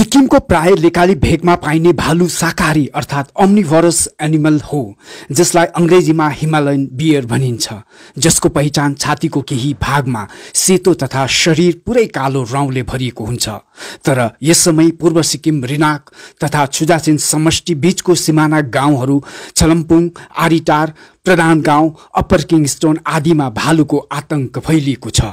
सिक्किमको प्राय लेकाली भेगमा पाइने भालु शाकाहारी अर्थात् अम्निभरस एनिमल हो जसलाई अङ्ग्रेजीमा हिमालयन बियर भनिन्छ जसको पहिचान छातीको केही भागमा सेतो तथा शरीर पुरै कालो रौँले भरिएको हुन्छ तर यस समय पूर्व सिक्किम रिनाक तथा छुजासिन समष्टि बीचको सिमाना गाउँहरू छलम्पुङ आरिटार प्रधान गाउँ अप्पर किङस्टोन आदिमा भालुको आतंक फैलिएको छ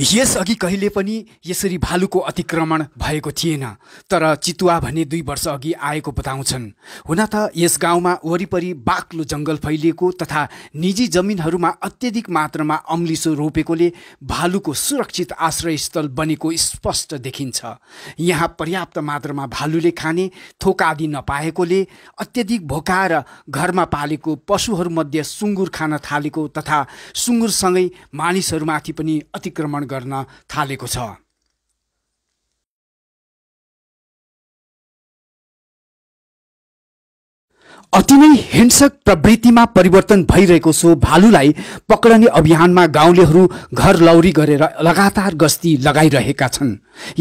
यसअघि कहिले पनि यसरी भालुको अतिक्रमण भएको थिएन तर चितुवा भने दुई वर्ष अघि आएको बताउँछन् हुन त यस गाउँमा वरिपरि बाक्लो जङ्गल फैलिएको तथा निजी जमिनहरूमा अत्यधिक मात्रामा अम्लिसो रोपेकोले भालुको सुरक्षित आश्रयस्थल बनेको स्पष्ट देखिन्छ यहाँ पर्याप्त मात्रामा भालुले खाने थोका आदि नपाएकोले अत्यधिक भोका र घरमा पालेको पशुहरूमध्ये सुँगुर खान थालेको तथा सुँगुरसँगै मानिसहरूमाथि पनि अतिक्रमण गर्न थालेको छ अति नै हिंसक प्रवृत्तिमा परिवर्तन भइरहेको सो भालुलाई पक्रने अभियानमा गाउँलेहरू घर लौरी गरेर लगातार गस्ती लगाइरहेका छन्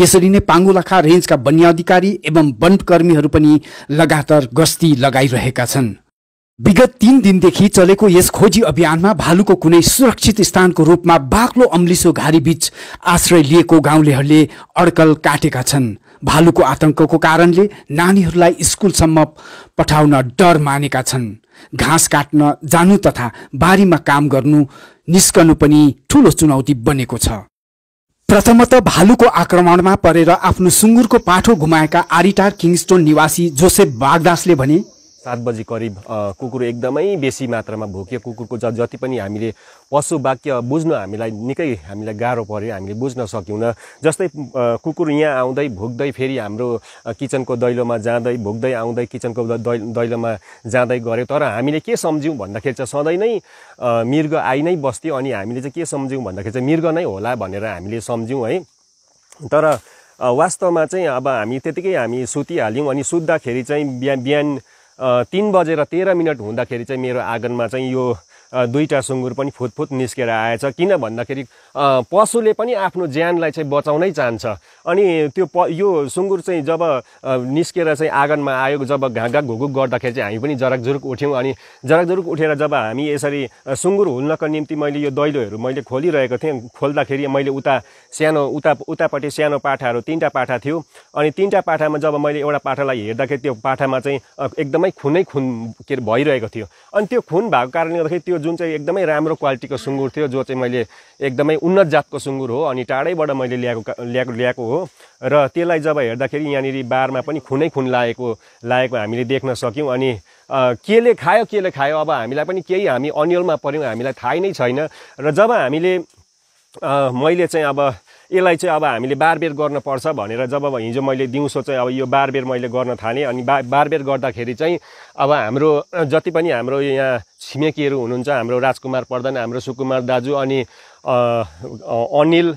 यसरी नै पाङ्गुलाखा रेन्जका वन्य अधिकारी एवं वनकर्मीहरू पनि लगातार गस्ती लगाइरहेका छन् विगत तीन दिनदेखि चलेको यस खोजी अभियानमा भालुको कुनै सुरक्षित स्थानको रूपमा बाक्लो अम्लिसो घारीबीच आश्रय लिएको गाउँलेहरूले अड्कल काटेका छन् भालुको आतंकको कारणले नानीहरूलाई स्कुलसम्म पठाउन डर मानेका छन् घाँस काट्न जानु तथा बारीमा काम गर्नु निस्कनु पनि ठूलो चुनौती बनेको छ प्रथमत भालुको आक्रमणमा परेर आफ्नो सुँगुरको पाठो घुमाएका आरिटार किङस्टोन निवासी जोसेफ बागदासले भने सात बजी करिब कुकुर एकदमै बेसी मात्रामा भोक्यो कुकुरको ज जति पनि हामीले पशु वाक्य बुझ्न हामीलाई निकै हामीलाई गाह्रो पऱ्यो हामीले बुझ्न सक्यौँ जस्तै कुकुर यहाँ आउँदै भोग्दै फेरि हाम्रो किचनको दैलोमा जाँदै भोग्दै आउँदै किचनको दैलोमा जाँदै गऱ्यो तर हामीले के सम्झ्यौँ भन्दाखेरि चाहिँ सधैँ नै मृग आइ नै बस्थ्यो अनि हामीले चाहिँ के सम्झ्यौँ भन्दाखेरि चाहिँ मृग नै होला भनेर हामीले सम्झ्यौँ है तर वास्तवमा चाहिँ अब हामी त्यतिकै हामी सुतिहाल्यौँ अनि सुत्दाखेरि चाहिँ बिहान बिहान तिन बजेर तेह्र मिनट हुँदाखेरि चाहिँ मेरो आँगनमा चाहिँ यो दुईवटा सुँगुर पनि फुतफुत निस्केर आएछ किन भन्दाखेरि पशुले पनि आफ्नो ज्यानलाई चाहिँ बचाउनै चाहन्छ अनि त्यो प यो सुँगुर चाहिँ जब निस्केर चाहिँ आँगनमा आयो जब घाँगा घुकुक गर्दाखेरि चाहिँ हामी पनि जरकजुरुक उठ्यौँ अनि जराकजुरुक उठेर जब हामी यसरी सुँगुर हुल्नको निम्ति मैले यो दैलोहरू मैले खोलिरहेको थिएँ खोल्दाखेरि मैले उता सानो उता उतापट्टि सानो पाठाहरू तिनवटा पाठा थियो अनि तिनवटा पाठामा जब मैले एउटा पाठालाई हेर्दाखेरि त्यो पाठामा चाहिँ एकदमै खुनै खुन के अरे भइरहेको थियो अनि त्यो खुन भएको कारणले गर्दाखेरि त्यो जुन चाहिँ एकदमै राम्रो क्वालिटीको सुँगुर थियो जो चाहिँ मैले एकदमै उन्नत जातको सुँगुर हो अनि टाढैबाट मैले ल्याएको ल्याएको ल्याएको हो र त्यसलाई जब हेर्दाखेरि यहाँनिर बारमा पनि खुनै खुन लागेको लागेको हामीले देख्न सक्यौँ अनि केले खायो केले खायो अब हामीलाई पनि केही हामी अन्यलमा पऱ्यौँ हामीलाई थाहै नै छैन र जब हामीले मैले चाहिँ अब यसलाई चाहिँ अब हामीले बारबेर गर्नुपर्छ भनेर जब हिजो मैले दिउँसो चाहिँ अब यो बारबेर मैले गर्न थालेँ अनि बा बारबेर गर्दाखेरि चाहिँ अब हाम्रो जति पनि हाम्रो यहाँ छिमेकीहरू हुनुहुन्छ हाम्रो राजकुमार प्रधान हाम्रो सुकुमार दाजु अनि अनिल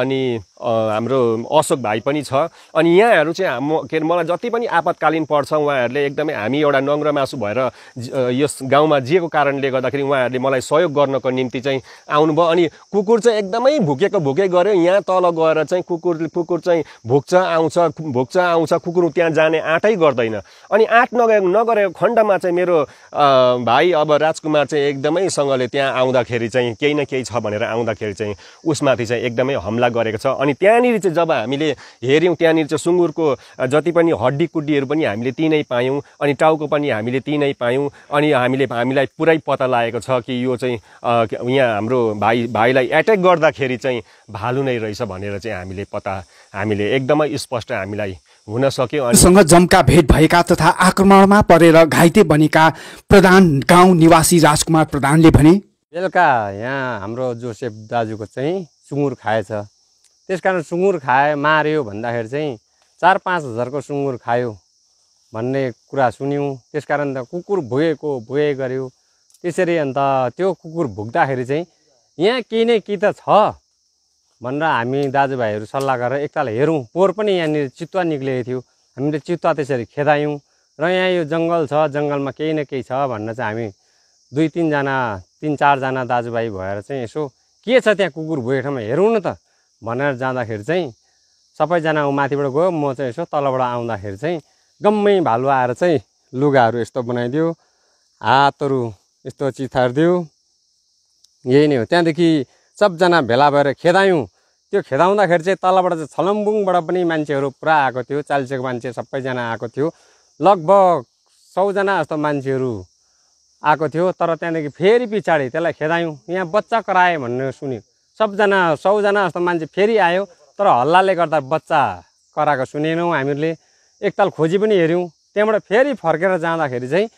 अनि हाम्रो अशोक भाइ पनि छ अनि यहाँहरू चाहिँ म के अरे मलाई जति पनि आपतकालीन पर्छ उहाँहरूले एकदमै हामी एउटा नङ्ग्र मासु भएर यस गाउँमा जिएको कारणले गर्दाखेरि उहाँहरूले मलाई सहयोग गर्नको निम्ति चाहिँ आउनुभयो अनि कुकुर चाहिँ एकदमै भुकेको भुकै गऱ्यो यहाँ तल गएर चाहिँ कुकुर कुकुर चाहिँ भुक्छ आउँछ भुक्छ आउँछ कुकुर त्यहाँ जाने आँटै गर्दैन अनि आँट नगए नगरेको खण्डमा चाहिँ मेरो भाइ अब राजकुमार चाहिँ एकदमैसँगले त्यहाँ आउँदाखेरि चाहिँ केही न केही छ भनेर आउँदाखेरि चाहिँ उसमाथि चाहिँ एकदमै हमला गरेको छ अनि अनि त्यहाँनिर चाहिँ जब हामीले हेऱ्यौँ त्यहाँनिर चाहिँ सुँगुरको जति पनि हड्डी कुड्डीहरू पनि हामीले तिनै पायौँ अनि टाउको पनि हामीले तिनै पायौँ अनि हामीले हामीलाई पुरै पत्ता लागेको छ कि यो चाहिँ यहाँ हाम्रो भाइ भाइलाई एट्याक गर्दाखेरि चाहिँ भालु नै रहेछ भनेर चाहिँ हामीले पत्ता हामीले एकदमै स्पष्ट हामीलाई हुन सक्यो सँग जम्का भेट भएका तथा आक्रमणमा परेर घाइते बनेका प्रधान गाउँ निवासी राजकुमार प्रधानले भने बेलुका यहाँ हाम्रो जोसेफ दाजुको चाहिँ सुँगुर खाएछ त्यस कारण सुँगुर खायो मार्यो भन्दाखेरि चाहिँ चार पाँच हजारको सुँगुर खायो भन्ने कुरा सुन्यौँ त्यस कारण त कुकुर भुगेको भुगे गऱ्यो त्यसरी अन्त त्यो कुकुर भुक्दाखेरि चाहिँ यहाँ केही न केही त छ भनेर हामी दाजुभाइहरू सल्लाह गरेर एकताल हेरौँ पोहोर पनि यहाँनिर चितुवा निक्लेको थियो हामीले चितुवा त्यसरी खेदायौँ र यहाँ यो जङ्गल छ जङ्गलमा केही न केही छ भनेर चाहिँ हामी दुई तिनजना तिन चारजना दाजुभाइ भएर चाहिँ यसो के छ त्यहाँ कुकुर भुगेको ठाउँमा हेरौँ न त भनेर जाँदाखेरि चाहिँ सबैजना ऊ माथिबाट गयो म चाहिँ यसो तलबाट आउँदाखेरि चाहिँ गम्मै भालु आएर चाहिँ लुगाहरू यस्तो बनाइदियो हातहरू यस्तो चिथारिदियो यही नै हो त्यहाँदेखि सबजना भेला भएर खेदायौँ त्यो खेदाउँदाखेरि चाहिँ तलबाट चाहिँ छलम्बुङबाट पनि मान्छेहरू पुरा आएको थियो चालिसको मान्छे सबैजना आएको थियो लगभग सौजना जस्तो मान्छेहरू आएको थियो तर त्यहाँदेखि फेरि पछाडि त्यसलाई खेदायौँ यहाँ बच्चा कराए भन्ने सुन्यो सबजना सौजना जस्तो मान्छे फेरि आयो तर हल्लाले गर्दा बच्चा कराएको सुनेनौँ हामीहरूले एकताल खोजी पनि हेऱ्यौँ त्यहाँबाट फेरि फर्केर जाँदाखेरि चाहिँ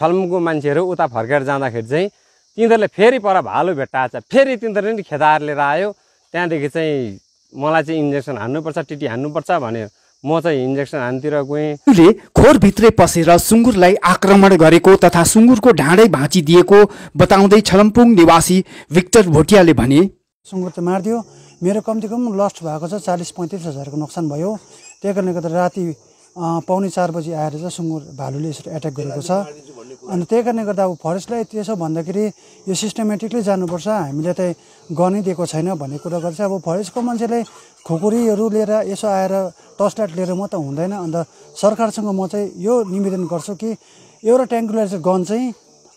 छलमुङको मान्छेहरू उता फर्केर जाँदाखेरि चाहिँ तिनीहरूले फेरि पर भालु भेट्टाएछ फेरि तिनीहरूले नि खेदाएर लिएर आयो त्यहाँदेखि चाहिँ मलाई चाहिँ इन्जेक्सन हान्नुपर्छ टिटी हान्नुपर्छ भने म चाहिँ इन्जेक्सन हान्तिर गएँ खोरभित्रै पसेर सुँगुरलाई आक्रमण गरेको तथा सुँगुरको ढाँडै भाँचिदिएको बताउँदै छलम्पुङ निवासी भिक्टर भोटियाले भने सुँगुर त मारिदियो मेरो कम्तीको पनि लस्ट भएको छ चालिस पैँतिस हजारको नोक्सान भयो त्यही कारणले गर्दा राति पाउने चार बजी आएर चाहिँ सुँगुर भालुले यसरी एट्याक गरेको छ अनि त्यही कारणले गर्दा अब फरेस्टलाई त्यसो भन्दाखेरि यो सिस्टमेटिकली जानुपर्छ हामीले त गनै दिएको छैन भन्ने कुरा गर्छ अब फरेस्टको मान्छेले खुकुरीहरू लिएर यसो आएर टर्चलाइट लिएर मात्रै हुँदैन अन्त सरकारसँग म चाहिँ यो निवेदन गर्छु कि एउटा ट्याङ्कुलर गन चाहिँ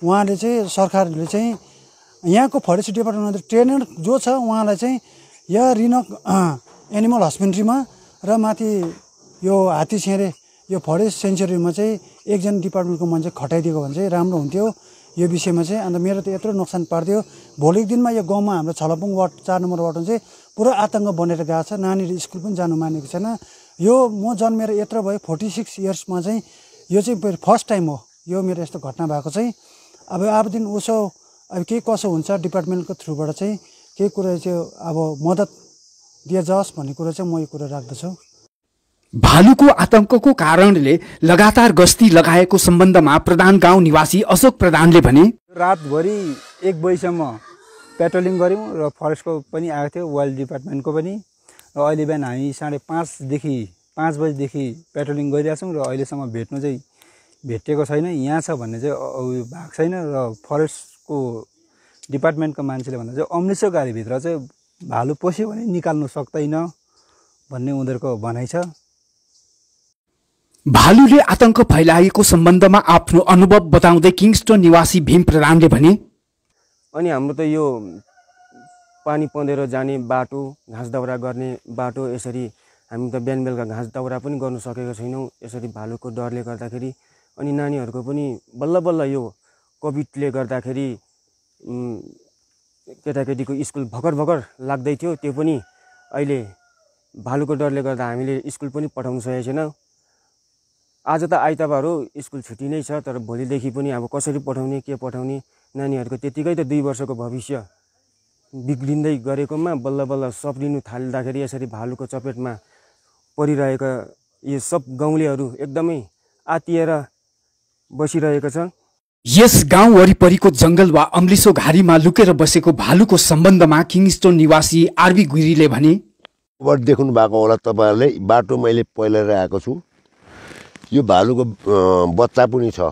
उहाँले चाहिँ सरकारले चाहिँ यहाँको फरेस्ट डिपार्टमेन्टमा ट्रेनर जो छ उहाँलाई चाहिँ यहाँ रिनक एनिमल हस्बेन्ड्रीमा र माथि यो हात्ती छेरे यो फरेस्ट सेन्चुरीमा चाहिँ एकजना डिपार्टमेन्टको मान्छे खटाइदिएको भने चाहिँ राम्रो हुन्थ्यो यो विषयमा चाहिँ अन्त मेरो त यत्रो नोक्सान पारिदियो भोलिको दिनमा यो गाउँमा हाम्रो छलपुङ वार्ड चार नम्बर वार्डमा चाहिँ पुरा आतङ्क बनेर गएको छ नानीहरू स्कुल पनि जानु मानेको छैन यो म जन्मेर यत्रो भयो फोर्टी सिक्स इयर्समा चाहिँ यो चाहिँ फर्स्ट टाइम हो यो मेरो यस्तो घटना भएको चाहिँ अब दिन उसो अब के कसो हुन्छ डिपार्टमेन्टको थ्रुबाट चाहिँ केही कुरा चाहिँ अब मद्दत दिए जाओस् भन्ने कुरा चाहिँ म यो कुरा राख्दछु भालुको आतंकको कारणले लगातार गस्ती लगाएको सम्बन्धमा प्रधान गाउँ निवासी अशोक प्रधानले भने रातभरि एक बजीसम्म पेट्रोलिङ गऱ्यौँ र फरेस्टको पनि आएको थियो वाइल्ड डिपार्टमेन्टको पनि र अहिले बिहान हामी साढे पाँचदेखि पाँच बजीदेखि पेट्रोलिङ गरिरहेछौँ र अहिलेसम्म भेट्नु चाहिँ भेटिएको छैन यहाँ छ भन्ने चाहिँ भएको छैन र फरेस्ट को डिपार्टमेन्टको मान्छेले भन्दा चाहिँ अम्लिसो गाडीभित्र चाहिँ भालु पस्यो भने निकाल्नु सक्दैन भन्ने उनीहरूको भनाइ छ भालुले आतंक फैलाएको सम्बन्धमा आफ्नो अनुभव बताउँदै किङ्स्टन निवासी भीम प्रधानले भने अनि हाम्रो त यो पानी पँधेर जाने बाटो घाँस दाउरा गर्ने बाटो यसरी हामी त बिहान बेलुका घाँस दाउरा पनि गर्नु सकेको छैनौँ यसरी भालुको डरले गर्दाखेरि अनि नानीहरूको पनि बल्ल बल्ल यो कोभिडले गर्दाखेरि केटाकेटीको स्कुल भर्खर भर्खर लाग्दै थियो त्यो पनि अहिले भालुको डरले गर्दा हामीले स्कुल पनि पठाउनु सकेको छैन आज त आइतबार हो स्कुल छुट्टी नै छ तर भोलिदेखि पनि अब कसरी पठाउने के पठाउने नानीहरूको त्यतिकै त दुई वर्षको भविष्य बिग्रिँदै गरेकोमा बल्ल बल्ल सप्रिनु थाल्दाखेरि यसरी भालुको चपेटमा परिरहेका यो सब गाउँलेहरू एकदमै आतिएर बसिरहेको छ यस गाउँ वरिपरिको जङ्गल वा अम्लिसो घारीमा लुकेर बसेको भालुको सम्बन्धमा किङस्टोन निवासी आरबी गुरीले भने बट देख्नु भएको होला तपाईँहरूले बाटो मैले पहिलेर आएको छु यो भालुको बच्चा पनि छ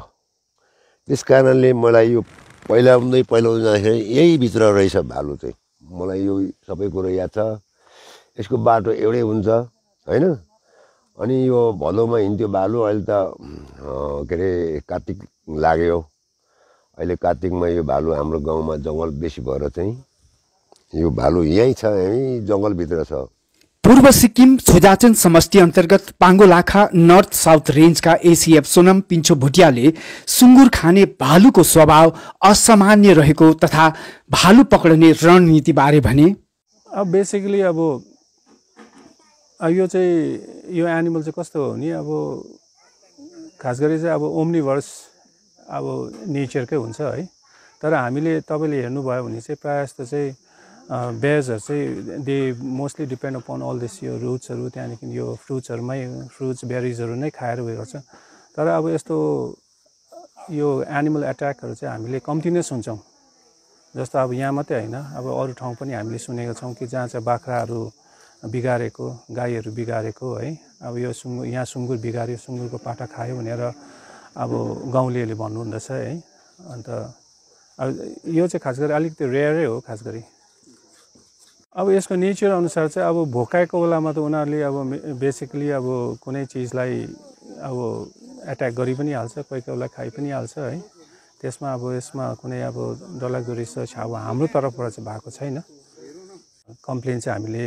त्यस कारणले मलाई यो पहिलाउँदै पहिलाउँदै जाँदाखेरि भित्र रहेछ भालु चाहिँ मलाई यो सबै कुरो याद छ यसको बाटो एउटै हुन्छ होइन अनि यो भलोमा हिँड्थ्यो भालु अहिले त के अरे कार्तिक लाग्यो अहिले कार्तिकमा यो भालु हाम्रो गाउँमा जङ्गल बेसी भएर चाहिँ यो भालु यहीँ छ यहीँ जङ्गलभित्र छ पूर्व सिक्किम छोजाचन समष्टि अन्तर्गत पाङ्गोलाखा नर्थ साउथ रेन्जका एसिएफ सोनम पिन्छो भुटियाले सुँगुर खाने भालुको स्वभाव असामान्य रहेको तथा भालु पक्रने रणनीतिबारे भने अब बेसिकली अब यो चाहिँ यो एनिमल चाहिँ कस्तो हो भने अब खास गरी चाहिँ अब ओम्निभर्स अब नेचरकै हुन्छ है तर हामीले तपाईँले हेर्नुभयो भने चाहिँ प्रायः जस्तो चाहिँ बेजहरू चाहिँ they mostly depend upon all this यो रुट्सहरू त्यहाँदेखि यो फ्रुट्सहरूमै फ्रुट्स बेरिजहरू नै खाएर उयो गर्छ तर अब यस्तो यो एनिमल एट्याकहरू चाहिँ हामीले कम्ती नै सुन्छौँ जस्तो अब यहाँ मात्रै होइन अब अरू ठाउँ पनि हामीले सुनेको छौँ कि जहाँ चाहिँ बाख्राहरू बिगारेको गाईहरू बिगारेको है अब यो सुँगुर यहाँ सुँगुर बिगाऱ्यो सुँगुरको पाठा खायो भनेर अब गाउँलेले भन्नुहुँदैछ है अन्त अब यो चाहिँ खास गरी अलिकति रेयरै हो खास गरी अब यसको नेचर अनुसार चाहिँ अब भोकाएको बेलामा त उनीहरूले अब बेसिकली अब कुनै चिजलाई अब एट्याक गरि पनि हाल्छ कोही कोही बेला खाइ पनि हाल्छ है त्यसमा अब यसमा कुनै अब डरलाग्दो रिसर्च अब हाम्रो तर्फबाट चाहिँ भएको छैन कम्प्लेन चाहिँ हामीले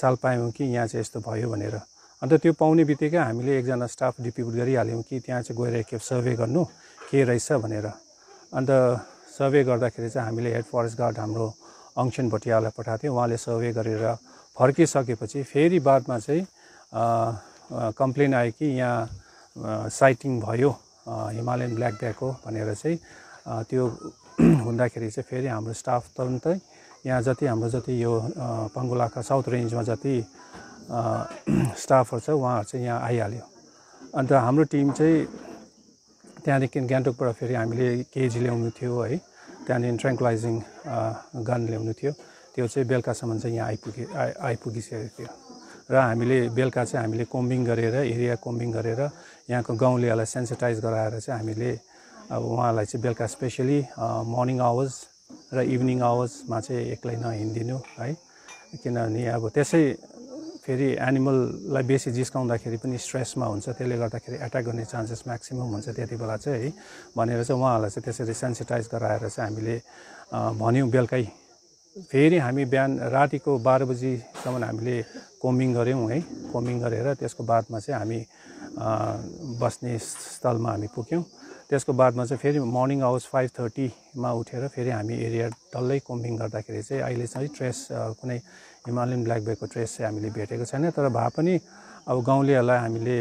चाल पायौँ कि यहाँ चाहिँ यस्तो भयो भनेर अन्त त्यो पाउने बित्तिकै हामीले एकजना स्टाफ डिप्युट गरिहाल्यौँ कि त्यहाँ चाहिँ गएर एकखेप सर्वे गर्नु के रहेछ भनेर अन्त सर्वे गर्दाखेरि चाहिँ हामीले हेड फरेस्ट गार्ड हाम्रो अङ्सन भोटियालाई पठाएको थियौँ उहाँले सर्वे गरेर फर्किसकेपछि फेरि बादमा चाहिँ कम्प्लेन आयो कि यहाँ साइटिङ भयो हिमालयन ब्ल्याक हो भनेर चाहिँ त्यो हुँदाखेरि चाहिँ फेरि हाम्रो स्टाफ तुरुन्तै यहाँ जति हाम्रो जति यो पङ्गुलाका साउथ रेन्जमा जति स्टाफहरू छ उहाँहरू चाहिँ यहाँ आइहाल्यो अन्त हाम्रो टिम चाहिँ त्यहाँदेखि गान्तोकबाट फेरि हामीले केजी ल्याउनु थियो है त्यहाँदेखि ट्रेङ्कलाइजिङ गन ल्याउनु थियो त्यो चाहिँ बेलुकासम्म चाहिँ यहाँ आइपुगे आइ आइपुगिसकेको थियो र हामीले बेलुका चाहिँ हामीले कोम्बिङ गरेर एरिया कोम्बिङ गरेर यहाँको गाउँलेहरूलाई सेन्सिटाइज गराएर चाहिँ हामीले अब उहाँलाई चाहिँ बेलुका स्पेसली मर्निङ आवर्स र इभिनिङ आवर्समा चाहिँ एक्लै नहिँडिदिनु है किनभने अब त्यसै फेरि एनिमललाई बेसी जिस्काउँदाखेरि पनि स्ट्रेसमा हुन्छ त्यसले गर्दाखेरि एट्याक गर्ने चान्सेस म्याक्सिमम् हुन्छ त्यति बेला चाहिँ है भनेर चाहिँ उहाँहरूलाई चाहिँ त्यसरी सेन्सिटाइज गराएर चाहिँ हामीले भन्यौँ बेलुकै फेरि हामी बिहान रातिको बाह्र बजीसम्म हामीले कोमिङ गऱ्यौँ है कोमिङ गरेर त्यसको बादमा चाहिँ हामी बस्ने स्थलमा हामी पुग्यौँ त्यसको बादमा चाहिँ फेरि मर्निङ आवर्स फाइभ थर्टीमा उठेर फेरि हामी एरिया डल्लै कोम्बिङ गर्दाखेरि चाहिँ अहिले चाहिँ ट्रेस कुनै हिमालयन ब्ल्याक बेको ट्रेस चाहिँ हामीले भेटेको छैन तर भए पनि अब गाउँलेहरूलाई हामीले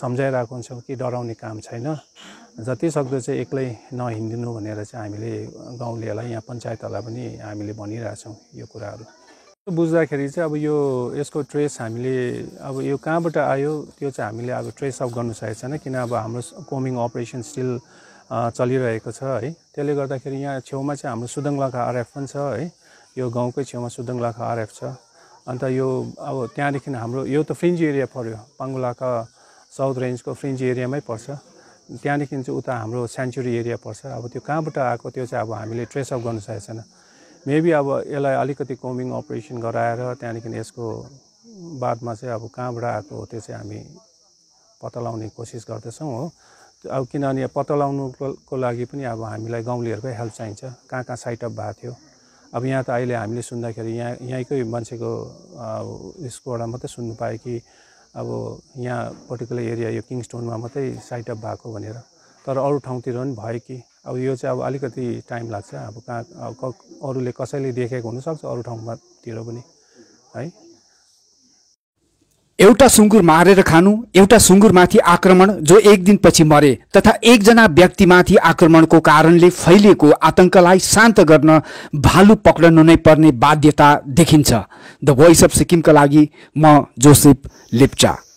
सम्झाइरहेको हुन्छौँ कि डराउने काम छैन जति सक्दो चाहिँ एक्लै नहिँडिनु भनेर चाहिँ हामीले गाउँलेहरूलाई यहाँ पञ्चायतहरूलाई पनि हामीले भनिरहेछौँ यो कुराहरू बुझ्दाखेरि चाहिँ अब यो यसको ट्रेस हामीले अब यो कहाँबाट आयो त्यो चाहिँ हामीले अब ट्रेस अप गर्नु सकेको छैन किन अब हाम्रो कोमिङ अपरेसन स्टिल चलिरहेको छ है त्यसले गर्दाखेरि यहाँ छेउमा चाहिँ हाम्रो सुदङलाका आरएफ पनि छ है यो गाउँकै छेउमा सुदङलाका आरएफ छ अन्त यो अब त्यहाँदेखि हाम्रो यो त फ्रिन्जी एरिया पऱ्यो पाङ्गुलाका साउथ रेन्जको फ्रिन्जी एरियामै पर्छ त्यहाँदेखि चाहिँ उता हाम्रो सेन्चुरी एरिया पर्छ अब त्यो कहाँबाट आएको त्यो चाहिँ अब हामीले ट्रेस अफ गर्नु सकेको छैन मेबी अब यसलाई अलिकति कोमिङ अपरेसन गराएर त्यहाँदेखि यसको बादमा चाहिँ अब कहाँबाट आएको हो त्यो चाहिँ हामी पत्ता लगाउने कोसिस गर्दैछौँ हो अब किनभने पत्ता लगाउनुको लागि पनि अब हामीलाई गाउँलेहरूकै हेल्प चाहिन्छ कहाँ कहाँ साइटअप भएको थियो अब यहाँ त अहिले हामीले सुन्दाखेरि यहाँ यहीँकै मान्छेको उसकोबाट मात्रै सुन्नु पायो कि अब यहाँ पर्टिकुलर एरिया यो स्टोनमा मात्रै साइटअप भएको भनेर तर अरू ठाउँतिर पनि भयो कि अब यो चाहिँ अब अलिकति टाइम लाग्छ अब कहाँ अरूले कसैले देखेको हुनसक्छ अरू ठाउँमातिर पनि है एउटा सुँगुर मारेर खानु एउटा सुँगुरमाथि आक्रमण जो एक दिनपछि मरे तथा एकजना व्यक्तिमाथि आक्रमणको कारणले फैलिएको आतंकलाई शान्त गर्न भालु पक्राउनु नै पर्ने बाध्यता देखिन्छ द भोइस अफ सिक्किमका लागि म जोसेफ लेप्चा